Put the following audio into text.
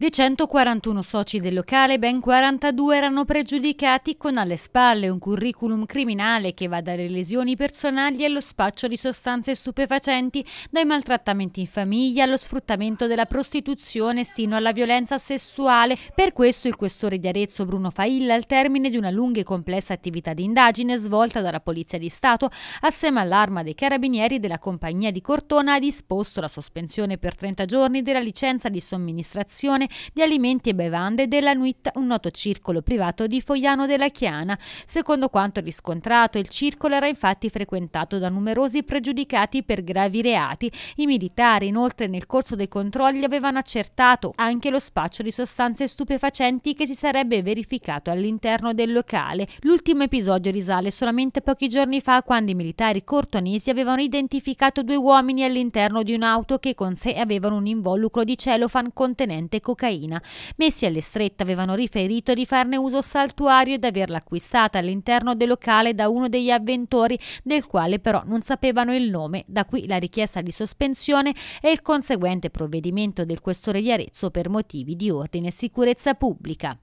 Dei 141 soci del locale, ben 42 erano pregiudicati con alle spalle un curriculum criminale che va dalle lesioni personali allo spaccio di sostanze stupefacenti, dai maltrattamenti in famiglia allo sfruttamento della prostituzione sino alla violenza sessuale. Per questo il questore di Arezzo Bruno Failla, al termine di una lunga e complessa attività di indagine svolta dalla Polizia di Stato, assieme all'arma dei carabinieri della compagnia di Cortona, ha disposto la sospensione per 30 giorni della licenza di somministrazione di alimenti e bevande della Nuit, un noto circolo privato di Fogliano della Chiana. Secondo quanto riscontrato, il circolo era infatti frequentato da numerosi pregiudicati per gravi reati. I militari, inoltre, nel corso dei controlli avevano accertato anche lo spaccio di sostanze stupefacenti che si sarebbe verificato all'interno del locale. L'ultimo episodio risale solamente pochi giorni fa quando i militari cortonesi avevano identificato due uomini all'interno di un'auto che con sé avevano un involucro di celofan contenente cocaina cocaina. Messi alle strette avevano riferito di farne uso saltuario e di averla acquistata all'interno del locale da uno degli avventori del quale però non sapevano il nome, da qui la richiesta di sospensione e il conseguente provvedimento del questore di Arezzo per motivi di ordine e sicurezza pubblica.